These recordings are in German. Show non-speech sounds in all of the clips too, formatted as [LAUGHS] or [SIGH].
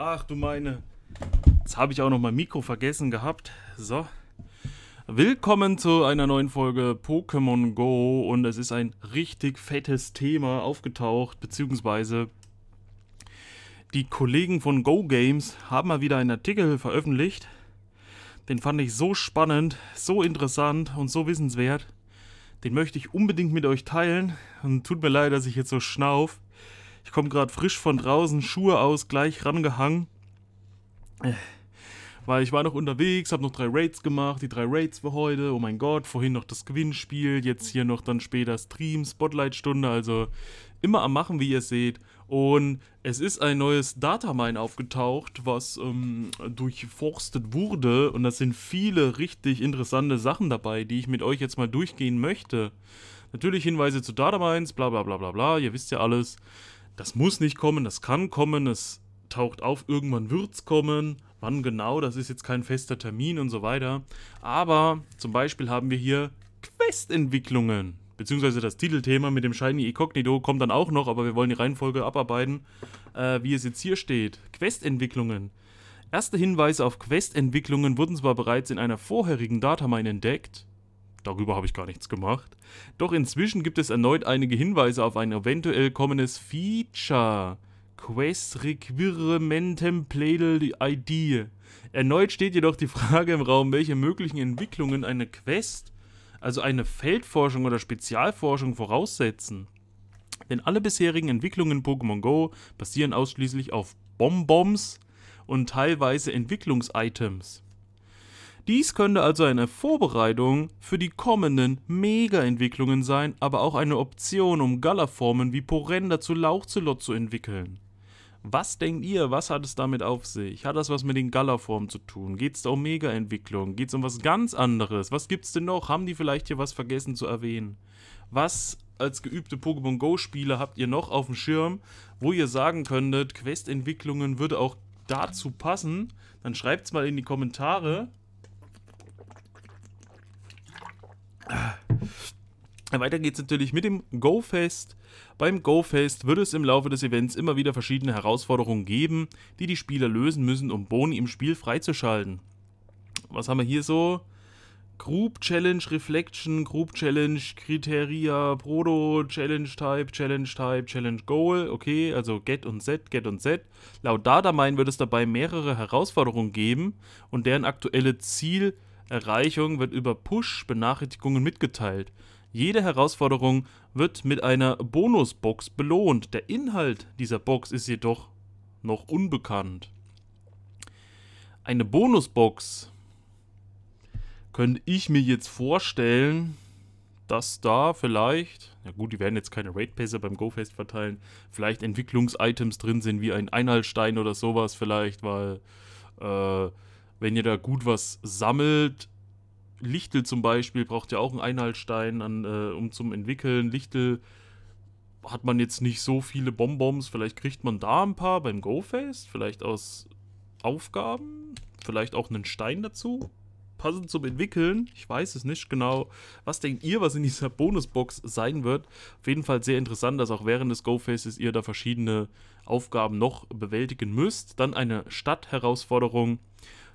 Ach du meine. Jetzt habe ich auch noch mein Mikro vergessen gehabt. So. Willkommen zu einer neuen Folge Pokémon Go und es ist ein richtig fettes Thema aufgetaucht, beziehungsweise die Kollegen von Go Games haben mal wieder einen Artikel veröffentlicht. Den fand ich so spannend, so interessant und so wissenswert. Den möchte ich unbedingt mit euch teilen und tut mir leid, dass ich jetzt so schnauf. Ich komme gerade frisch von draußen, Schuhe aus, gleich rangehangen. Äh, weil ich war noch unterwegs, habe noch drei Raids gemacht, die drei Raids für heute, oh mein Gott, vorhin noch das Gewinnspiel, jetzt hier noch dann später Stream, Spotlight-Stunde, also immer am Machen, wie ihr seht. Und es ist ein neues Datamine aufgetaucht, was ähm, durchforstet wurde. Und das sind viele richtig interessante Sachen dabei, die ich mit euch jetzt mal durchgehen möchte. Natürlich Hinweise zu Datamines, bla bla bla bla bla, ihr wisst ja alles das muss nicht kommen, das kann kommen, es taucht auf, irgendwann wird es kommen. Wann genau, das ist jetzt kein fester Termin und so weiter. Aber zum Beispiel haben wir hier Questentwicklungen. Beziehungsweise das Titelthema mit dem Shiny Incognito kommt dann auch noch, aber wir wollen die Reihenfolge abarbeiten, äh, wie es jetzt hier steht. Questentwicklungen. Erste Hinweise auf Questentwicklungen wurden zwar bereits in einer vorherigen Datamine entdeckt, Darüber habe ich gar nichts gemacht. Doch inzwischen gibt es erneut einige Hinweise auf ein eventuell kommendes Feature. Quest Requirement Template ID. Erneut steht jedoch die Frage im Raum, welche möglichen Entwicklungen eine Quest, also eine Feldforschung oder Spezialforschung voraussetzen. Denn alle bisherigen Entwicklungen in Pokémon Go basieren ausschließlich auf Bonbons und teilweise Entwicklungsitems. Dies könnte also eine Vorbereitung für die kommenden Mega-Entwicklungen sein, aber auch eine Option, um Galaformen wie Porenda zu Lauchzelot zu entwickeln. Was denkt ihr, was hat es damit auf sich? Hat das was mit den Galaformen zu tun? Geht es da um Mega-Entwicklung? Geht es um was ganz anderes? Was gibt's denn noch? Haben die vielleicht hier was vergessen zu erwähnen? Was als geübte Pokémon Go-Spieler habt ihr noch auf dem Schirm, wo ihr sagen könntet, Quest-Entwicklungen würde auch dazu passen? Dann schreibt's mal in die Kommentare. Weiter geht's natürlich mit dem GoFest. Beim GoFest wird es im Laufe des Events immer wieder verschiedene Herausforderungen geben, die die Spieler lösen müssen, um Boni im Spiel freizuschalten. Was haben wir hier so? Group Challenge Reflection, Group Challenge Kriteria, Proto Challenge Type, Challenge Type, Challenge Goal. Okay, also Get und Set, Get und Set. Laut Datamine wird es dabei mehrere Herausforderungen geben und deren aktuelle Zielerreichung wird über Push-Benachrichtigungen mitgeteilt. Jede Herausforderung wird mit einer Bonusbox belohnt. Der Inhalt dieser Box ist jedoch noch unbekannt. Eine Bonusbox könnte ich mir jetzt vorstellen, dass da vielleicht, ja gut, die werden jetzt keine Raid Pacer beim GoFest verteilen, vielleicht Entwicklungs-Items drin sind, wie ein Einhaltstein oder sowas vielleicht, weil äh, wenn ihr da gut was sammelt, Lichtel zum Beispiel braucht ja auch einen Einhaltstein, an, äh, um zum Entwickeln. Lichtel hat man jetzt nicht so viele Bonbons. Vielleicht kriegt man da ein paar beim GoFest. Vielleicht aus Aufgaben. Vielleicht auch einen Stein dazu. Passend zum Entwickeln. Ich weiß es nicht genau. Was denkt ihr, was in dieser Bonusbox sein wird? Auf jeden Fall sehr interessant, dass auch während des GoFaces ihr da verschiedene Aufgaben noch bewältigen müsst. Dann eine Stadtherausforderung.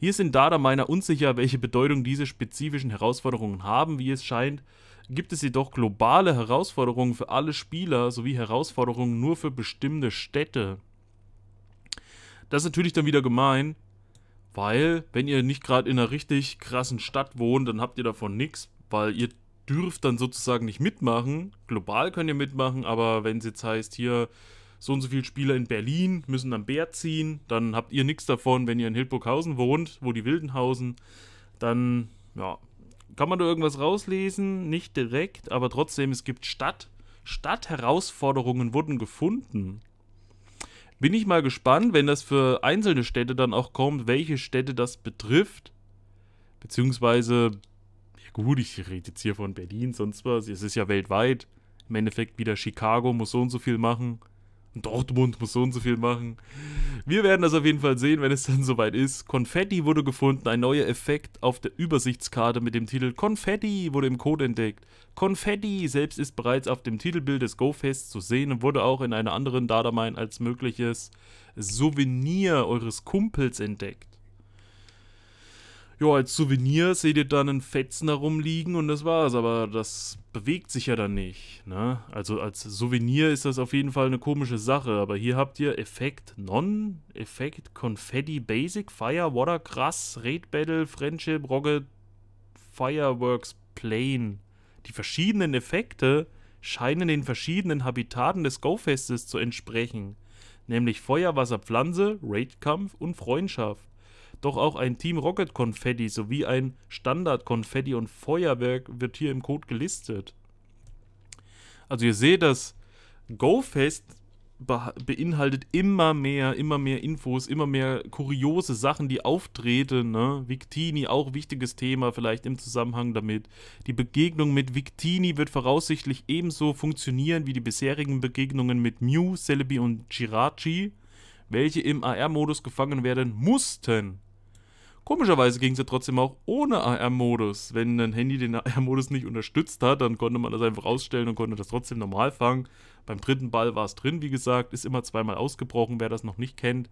Hier sind Dada meiner unsicher, welche Bedeutung diese spezifischen Herausforderungen haben, wie es scheint, gibt es jedoch globale Herausforderungen für alle Spieler sowie Herausforderungen nur für bestimmte Städte. Das ist natürlich dann wieder gemein, weil wenn ihr nicht gerade in einer richtig krassen Stadt wohnt, dann habt ihr davon nichts, weil ihr dürft dann sozusagen nicht mitmachen. Global könnt ihr mitmachen, aber wenn es jetzt heißt, hier so und so viele Spieler in Berlin müssen am Bär ziehen, dann habt ihr nichts davon, wenn ihr in Hildburghausen wohnt, wo die Wilden hausen, dann, ja, kann man da irgendwas rauslesen? Nicht direkt, aber trotzdem, es gibt Stadt, Stadtherausforderungen wurden gefunden. Bin ich mal gespannt, wenn das für einzelne Städte dann auch kommt, welche Städte das betrifft. Beziehungsweise, ja gut, ich rede jetzt hier von Berlin, sonst was. Es ist ja weltweit. Im Endeffekt wieder Chicago muss so und so viel machen. Dortmund muss so und so viel machen. Wir werden das auf jeden Fall sehen, wenn es dann soweit ist. Konfetti wurde gefunden, ein neuer Effekt auf der Übersichtskarte mit dem Titel Konfetti wurde im Code entdeckt. Konfetti selbst ist bereits auf dem Titelbild des GoFests zu sehen und wurde auch in einer anderen Dardamine als mögliches Souvenir eures Kumpels entdeckt ja, als Souvenir seht ihr dann einen Fetzen herumliegen und das war's, aber das bewegt sich ja dann nicht, ne? Also als Souvenir ist das auf jeden Fall eine komische Sache, aber hier habt ihr Effekt Non, Effekt Confetti Basic, Fire, Water, Krass, Raid Battle, Friendship, Rocket, Fireworks, Plane. Die verschiedenen Effekte scheinen den verschiedenen Habitaten des Go-Festes zu entsprechen, nämlich Feuer, Wasser, Pflanze, Raidkampf und Freundschaft. Doch auch ein Team Rocket Konfetti sowie ein Standard Konfetti und Feuerwerk wird hier im Code gelistet. Also ihr seht, das GoFest be beinhaltet immer mehr, immer mehr Infos, immer mehr kuriose Sachen, die auftreten. Ne? Victini, auch wichtiges Thema vielleicht im Zusammenhang damit. Die Begegnung mit Victini wird voraussichtlich ebenso funktionieren wie die bisherigen Begegnungen mit Mew, Celebi und Jirachi, welche im AR-Modus gefangen werden mussten. Komischerweise ging es ja trotzdem auch ohne AR-Modus. Wenn ein Handy den AR-Modus nicht unterstützt hat, dann konnte man das einfach ausstellen und konnte das trotzdem normal fangen. Beim dritten Ball war es drin, wie gesagt, ist immer zweimal ausgebrochen, wer das noch nicht kennt.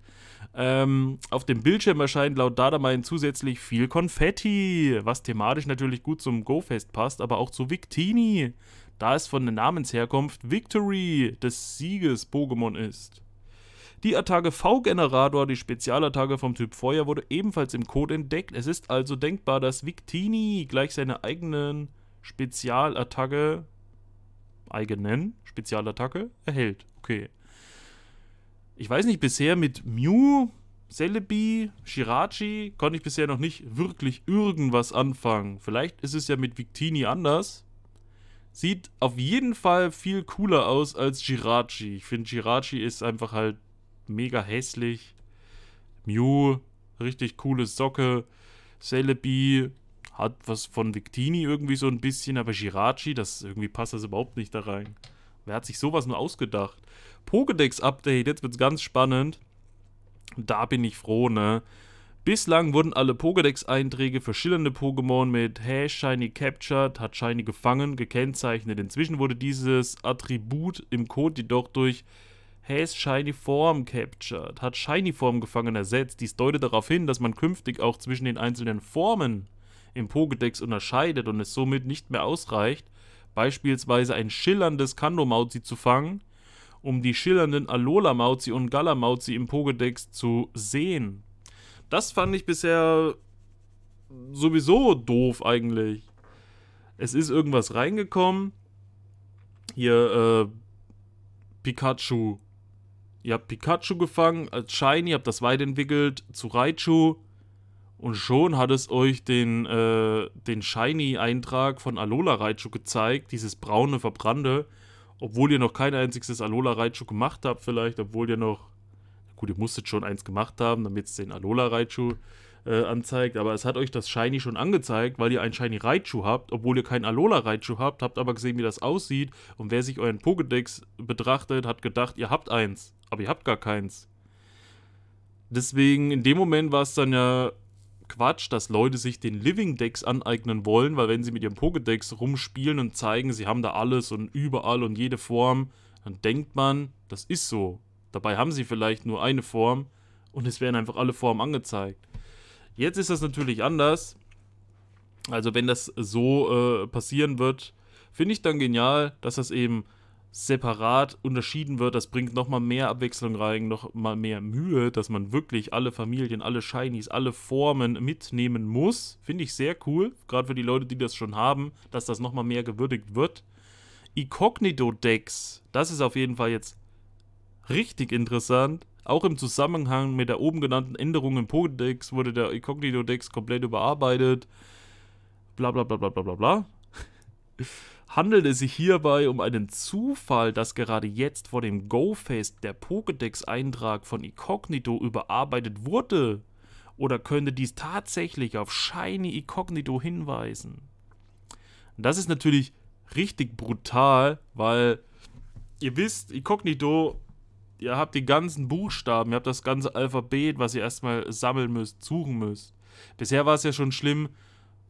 Ähm, auf dem Bildschirm erscheint laut Dadamein zusätzlich viel Konfetti, was thematisch natürlich gut zum Go-Fest passt, aber auch zu Victini, da es von der Namensherkunft Victory des Sieges Pokémon ist. Die Attacke V-Generator, die Spezialattacke vom Typ Feuer, wurde ebenfalls im Code entdeckt. Es ist also denkbar, dass Victini gleich seine eigenen Spezialattacke eigenen Spezialattacke erhält. Okay. Ich weiß nicht, bisher mit Mew, Celebi, Shirachi konnte ich bisher noch nicht wirklich irgendwas anfangen. Vielleicht ist es ja mit Victini anders. Sieht auf jeden Fall viel cooler aus als Jirachi. Ich finde, Jirachi ist einfach halt mega hässlich. Mew, richtig coole Socke. Celebi hat was von Victini irgendwie so ein bisschen, aber Jirachi, das irgendwie passt das überhaupt nicht da rein. Wer hat sich sowas nur ausgedacht? Pokédex-Update, jetzt wird's ganz spannend. Da bin ich froh, ne? Bislang wurden alle Pokédex-Einträge für schillernde Pokémon mit Hash Shiny Captured hat Shiny gefangen gekennzeichnet. Inzwischen wurde dieses Attribut im Code jedoch durch has Shiny Form captured, hat Shiny Form gefangen ersetzt. Dies deutet darauf hin, dass man künftig auch zwischen den einzelnen Formen im Pokédex unterscheidet und es somit nicht mehr ausreicht, beispielsweise ein schillerndes Kando-Mauzi zu fangen, um die schillernden Alola-Mauzi und Gala-Mauzi im Pokédex zu sehen. Das fand ich bisher sowieso doof eigentlich. Es ist irgendwas reingekommen. Hier, äh, Pikachu Ihr habt Pikachu gefangen als Shiny, habt das weiterentwickelt zu Raichu. Und schon hat es euch den, äh, den Shiny-Eintrag von Alola Raichu gezeigt, dieses braune, verbrannte. Obwohl ihr noch kein einziges Alola Raichu gemacht habt, vielleicht, obwohl ihr noch. Gut, ihr musstet schon eins gemacht haben, damit es den Alola Raichu äh, anzeigt. Aber es hat euch das Shiny schon angezeigt, weil ihr ein Shiny Raichu habt, obwohl ihr kein Alola Raichu habt, habt aber gesehen, wie das aussieht. Und wer sich euren Pokédex betrachtet, hat gedacht, ihr habt eins aber ihr habt gar keins. Deswegen, in dem Moment war es dann ja Quatsch, dass Leute sich den Living Decks aneignen wollen, weil wenn sie mit ihren Pokédex rumspielen und zeigen, sie haben da alles und überall und jede Form, dann denkt man, das ist so. Dabei haben sie vielleicht nur eine Form und es werden einfach alle Formen angezeigt. Jetzt ist das natürlich anders. Also wenn das so äh, passieren wird, finde ich dann genial, dass das eben separat unterschieden wird, das bringt nochmal mehr Abwechslung rein, nochmal mehr Mühe, dass man wirklich alle Familien, alle Shinies, alle Formen mitnehmen muss. Finde ich sehr cool, gerade für die Leute, die das schon haben, dass das nochmal mehr gewürdigt wird. Incognito-Decks, das ist auf jeden Fall jetzt richtig interessant. Auch im Zusammenhang mit der oben genannten Änderung im Pokédex wurde der Incognito-Dex komplett überarbeitet. Bla bla bla bla bla bla bla handelt es sich hierbei um einen Zufall, dass gerade jetzt vor dem Go-Fest der Pokédex-Eintrag von Incognito überarbeitet wurde? Oder könnte dies tatsächlich auf Shiny Incognito hinweisen? Das ist natürlich richtig brutal, weil ihr wisst, Incognito, ihr habt die ganzen Buchstaben, ihr habt das ganze Alphabet, was ihr erstmal sammeln müsst, suchen müsst. Bisher war es ja schon schlimm,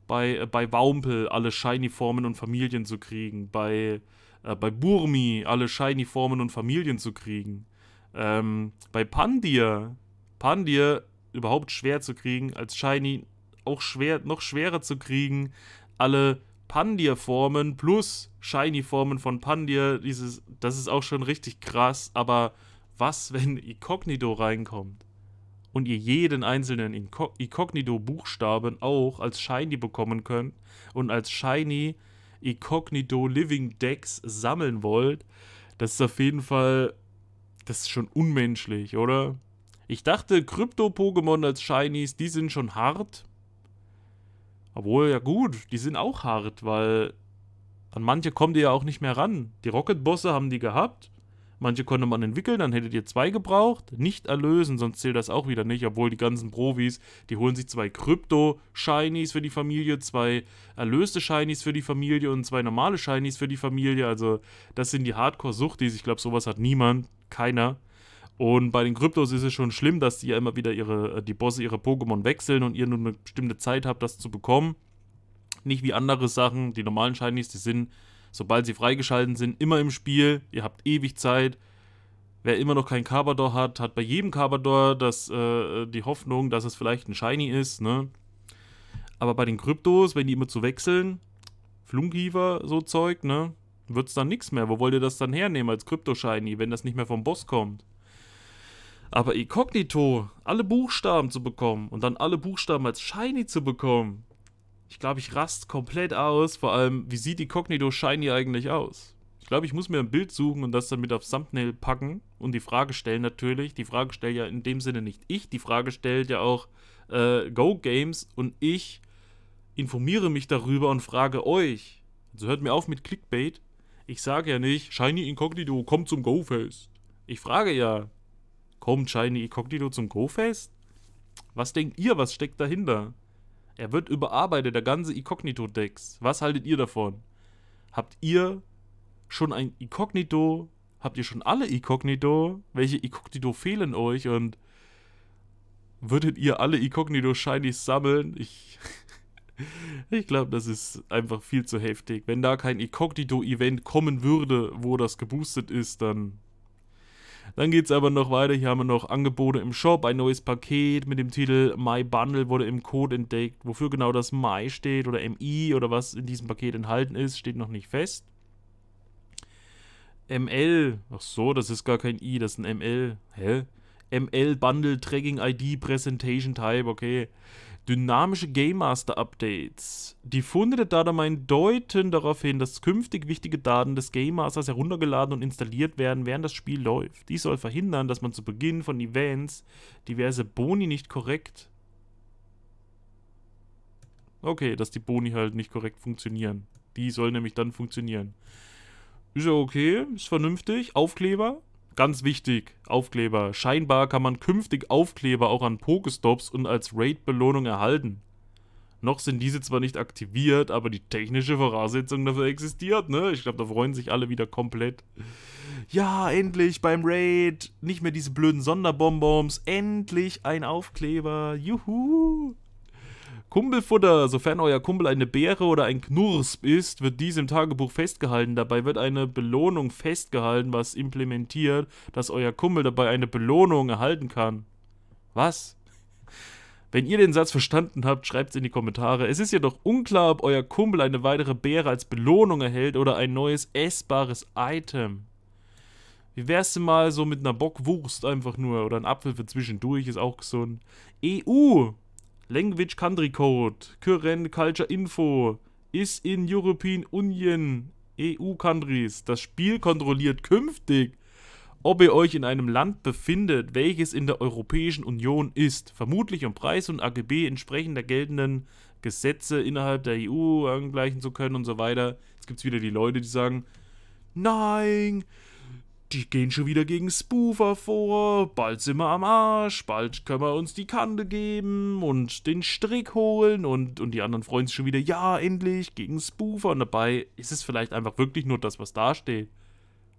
bei, äh, bei Waumpel alle Shiny-Formen und Familien zu kriegen, bei, äh, bei Burmi alle Shiny-Formen und Familien zu kriegen, ähm, bei Pandir, Pandir überhaupt schwer zu kriegen, als Shiny auch schwer, noch schwerer zu kriegen, alle Pandir-Formen plus Shiny-Formen von Pandir, dieses, das ist auch schon richtig krass, aber was, wenn Incognito reinkommt? und ihr jeden einzelnen incognito buchstaben auch als Shiny bekommen könnt und als Shiny Incognito Living Decks sammeln wollt, das ist auf jeden Fall, das ist schon unmenschlich, oder? Ich dachte, Krypto-Pokémon als Shinies, die sind schon hart. Obwohl, ja gut, die sind auch hart, weil an manche kommen die ja auch nicht mehr ran. Die Rocket-Bosse haben die gehabt. Manche konnte man entwickeln, dann hättet ihr zwei gebraucht. Nicht erlösen, sonst zählt das auch wieder nicht. Obwohl die ganzen Profis, die holen sich zwei Krypto-Shinies für die Familie, zwei erlöste Shinies für die Familie und zwei normale Shinies für die Familie. Also, das sind die Hardcore-Suchtis. Ich glaube, sowas hat niemand. Keiner. Und bei den Kryptos ist es schon schlimm, dass die ja immer wieder ihre, äh, die Bosse ihre Pokémon wechseln und ihr nur eine bestimmte Zeit habt, das zu bekommen. Nicht wie andere Sachen. Die normalen Shinies, die sind sobald sie freigeschalten sind, immer im Spiel. Ihr habt ewig Zeit. Wer immer noch keinen Carbador hat, hat bei jedem Carbador das, äh, die Hoffnung, dass es vielleicht ein Shiny ist. Ne? Aber bei den Kryptos, wenn die immer zu wechseln, Flunkiefer, so Zeug, ne? es dann nichts mehr. Wo wollt ihr das dann hernehmen als Krypto-Shiny, wenn das nicht mehr vom Boss kommt? Aber Inkognito, alle Buchstaben zu bekommen und dann alle Buchstaben als Shiny zu bekommen, ich glaube, ich rast komplett aus. Vor allem, wie sieht die Cognito Shiny eigentlich aus? Ich glaube, ich muss mir ein Bild suchen und das dann mit aufs Thumbnail packen und die Frage stellen natürlich. Die Frage stellt ja in dem Sinne nicht ich, die Frage stellt ja auch äh, Go Games und ich informiere mich darüber und frage euch. Also hört mir auf mit Clickbait. Ich sage ja nicht, Shiny Incognito, kommt zum Go-Fest. Ich frage ja, kommt Shiny Incognito zum Go-Fest? Was denkt ihr, was steckt dahinter? Er wird überarbeitet, der ganze incognito dex Was haltet ihr davon? Habt ihr schon ein Incognito? Habt ihr schon alle Incognito? Welche Incognito fehlen euch? Und würdet ihr alle incognito shinies sammeln? Ich, [LAUGHS] ich glaube, das ist einfach viel zu heftig. Wenn da kein incognito event kommen würde, wo das geboostet ist, dann dann geht es aber noch weiter. Hier haben wir noch Angebote im Shop. Ein neues Paket mit dem Titel My Bundle wurde im Code entdeckt. Wofür genau das My steht oder MI oder was in diesem Paket enthalten ist, steht noch nicht fest. ML. Ach so, das ist gar kein I, das ist ein ML. Hä? ML Bundle Tracking ID Presentation Type, okay. Dynamische Game Master Updates. Die Funde der Datamein deuten darauf hin, dass künftig wichtige Daten des Game Masters heruntergeladen und installiert werden, während das Spiel läuft. Dies soll verhindern, dass man zu Beginn von Events diverse Boni nicht korrekt. Okay, dass die Boni halt nicht korrekt funktionieren. Die soll nämlich dann funktionieren. Ist ja okay, ist vernünftig. Aufkleber, Ganz wichtig, Aufkleber. Scheinbar kann man künftig Aufkleber auch an Pokestops und als Raid-Belohnung erhalten. Noch sind diese zwar nicht aktiviert, aber die technische Voraussetzung dafür existiert, ne? Ich glaube, da freuen sich alle wieder komplett. Ja, endlich beim Raid. Nicht mehr diese blöden Sonderbonbons. Endlich ein Aufkleber. Juhu. Kumpelfutter, sofern euer Kumpel eine Beere oder ein Knursp ist, wird dies im Tagebuch festgehalten. Dabei wird eine Belohnung festgehalten, was implementiert, dass euer Kumpel dabei eine Belohnung erhalten kann. Was? Wenn ihr den Satz verstanden habt, schreibt es in die Kommentare. Es ist jedoch unklar, ob euer Kumpel eine weitere Beere als Belohnung erhält oder ein neues essbares Item. Wie wär's denn mal so mit einer Bockwurst einfach nur oder ein Apfel für zwischendurch, ist auch gesund. EU! Language Country Code, Current Culture Info, is in European Union, EU Countries. Das Spiel kontrolliert künftig, ob ihr euch in einem Land befindet, welches in der Europäischen Union ist. Vermutlich um Preis und AGB entsprechend der geltenden Gesetze innerhalb der EU angleichen zu können und so weiter. Jetzt gibt es wieder die Leute, die sagen, nein, die gehen schon wieder gegen Spoofer vor, bald sind wir am Arsch, bald können wir uns die Kante geben und den Strick holen und, und die anderen freuen sich schon wieder, ja, endlich, gegen Spoofer. Und dabei ist es vielleicht einfach wirklich nur das, was da steht.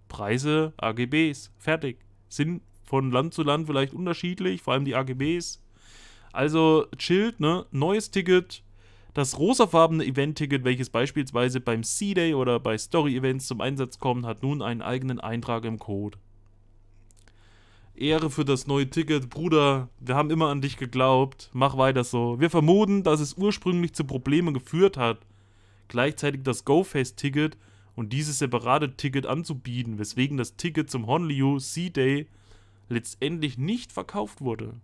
Preise, AGBs, fertig. Sind von Land zu Land vielleicht unterschiedlich, vor allem die AGBs. Also chillt, ne? Neues Ticket, das rosafarbene Event-Ticket, welches beispielsweise beim C-Day oder bei Story-Events zum Einsatz kommt, hat nun einen eigenen Eintrag im Code. Ehre für das neue Ticket. Bruder, wir haben immer an dich geglaubt. Mach weiter so. Wir vermuten, dass es ursprünglich zu Problemen geführt hat. Gleichzeitig das GoFest-Ticket und dieses separate Ticket anzubieten, weswegen das Ticket zum Honliu C-Day letztendlich nicht verkauft wurde.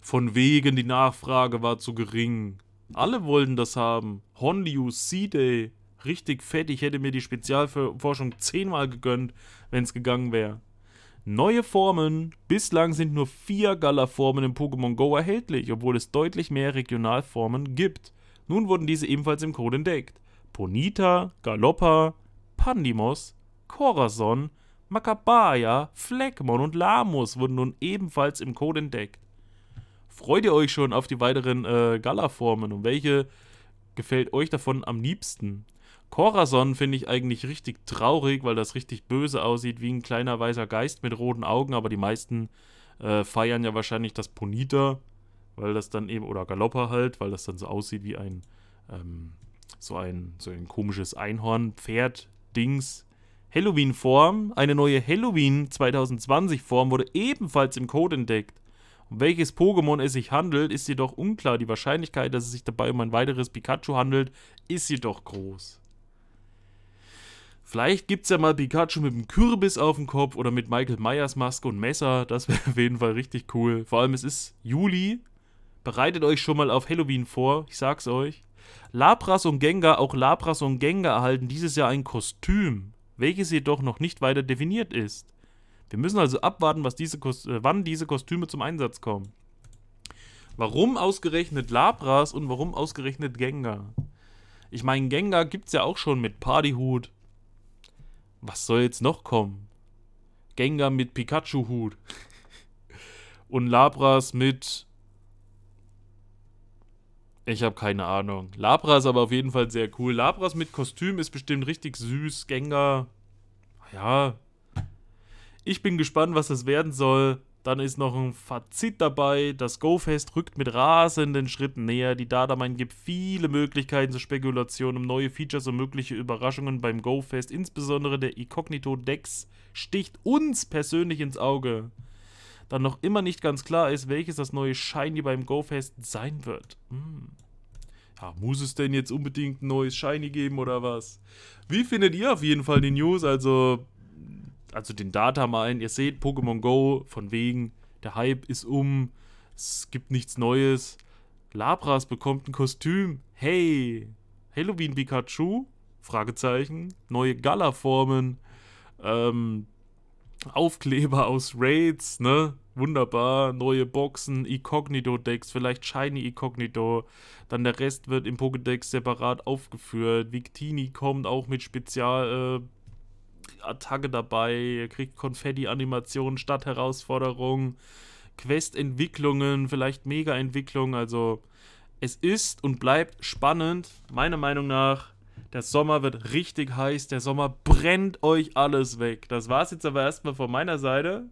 Von wegen die Nachfrage war zu gering. Alle wollten das haben. Honliu, C-Day. Richtig fett. Ich hätte mir die Spezialforschung zehnmal gegönnt, wenn es gegangen wäre. Neue Formen. Bislang sind nur vier Gala-Formen im Pokémon Go erhältlich, obwohl es deutlich mehr Regionalformen gibt. Nun wurden diese ebenfalls im Code entdeckt. Ponita, Galoppa, Pandimos, Corazon, Macabaya, Fleckmon und Lamus wurden nun ebenfalls im Code entdeckt freut ihr euch schon auf die weiteren äh, Gala-Formen und welche gefällt euch davon am liebsten? Corazon finde ich eigentlich richtig traurig, weil das richtig böse aussieht, wie ein kleiner weißer Geist mit roten Augen, aber die meisten äh, feiern ja wahrscheinlich das Ponita, weil das dann eben, oder Galoppa halt, weil das dann so aussieht wie ein, ähm, so ein, so ein komisches Einhorn, Pferd, Dings. Halloween-Form, eine neue Halloween 2020-Form wurde ebenfalls im Code entdeckt. Um welches Pokémon es sich handelt, ist jedoch unklar. Die Wahrscheinlichkeit, dass es sich dabei um ein weiteres Pikachu handelt, ist jedoch groß. Vielleicht gibt es ja mal Pikachu mit einem Kürbis auf dem Kopf oder mit Michael Myers Maske und Messer. Das wäre auf jeden Fall richtig cool. Vor allem, es ist Juli. Bereitet euch schon mal auf Halloween vor. Ich sag's euch. Labras und Gengar, auch Labras und Gengar erhalten dieses Jahr ein Kostüm, welches jedoch noch nicht weiter definiert ist. Wir müssen also abwarten, was diese Kost äh, wann diese Kostüme zum Einsatz kommen. Warum ausgerechnet Labras und warum ausgerechnet Gengar? Ich meine, Gengar gibt es ja auch schon mit Partyhut. Was soll jetzt noch kommen? Gengar mit Pikachu-Hut. und Labras mit... Ich habe keine Ahnung. Labras aber auf jeden Fall sehr cool. Labras mit Kostüm ist bestimmt richtig süß. Gengar, ja, ich bin gespannt, was das werden soll. Dann ist noch ein Fazit dabei. Das GoFest rückt mit rasenden Schritten näher. Die Data-Mine gibt viele Möglichkeiten zur Spekulation um neue Features und mögliche Überraschungen beim GoFest. Insbesondere der Incognito Dex sticht uns persönlich ins Auge. Da noch immer nicht ganz klar ist, welches das neue Shiny beim GoFest sein wird. Hm. Ja, muss es denn jetzt unbedingt ein neues Shiny geben oder was? Wie findet ihr auf jeden Fall die News? Also also den Data mal Ihr seht, Pokémon Go, von wegen, der Hype ist um, es gibt nichts Neues. Labras bekommt ein Kostüm. Hey, Halloween Pikachu? Fragezeichen. Neue Gala-Formen. Ähm, Aufkleber aus Raids, ne? Wunderbar. Neue Boxen, Incognito-Decks, vielleicht Shiny Incognito. Dann der Rest wird im Pokédex separat aufgeführt. Victini kommt auch mit Spezial... Äh, Attacke dabei, ihr kriegt Konfetti-Animationen, Stadtherausforderungen, Quest-Entwicklungen, vielleicht Mega-Entwicklungen. Also es ist und bleibt spannend, meiner Meinung nach. Der Sommer wird richtig heiß, der Sommer brennt euch alles weg. Das war es jetzt aber erstmal von meiner Seite.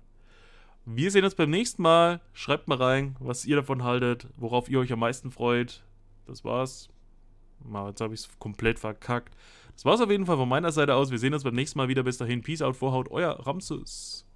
Wir sehen uns beim nächsten Mal. Schreibt mal rein, was ihr davon haltet, worauf ihr euch am meisten freut. Das war's. Jetzt habe ich es komplett verkackt. Das war's auf jeden Fall von meiner Seite aus. Wir sehen uns beim nächsten Mal wieder. Bis dahin, Peace out, Vorhaut, euer Ramses.